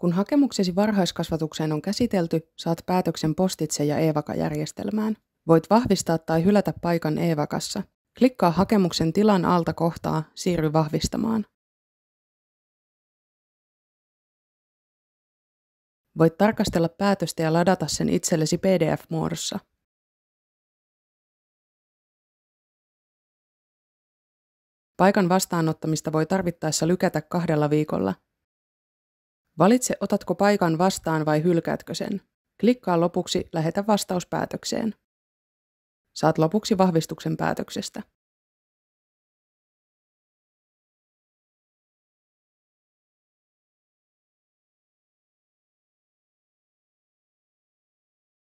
Kun hakemuksesi varhaiskasvatukseen on käsitelty, saat päätöksen postitse ja vaka järjestelmään Voit vahvistaa tai hylätä paikan e-vakassa. Klikkaa hakemuksen tilan alta kohtaa Siirry vahvistamaan. Voit tarkastella päätöstä ja ladata sen itsellesi PDF-muodossa. Paikan vastaanottamista voi tarvittaessa lykätä kahdella viikolla – Valitse, otatko paikan vastaan vai hylkäätkö sen. Klikkaa lopuksi Lähetä vastauspäätökseen. Saat lopuksi vahvistuksen päätöksestä.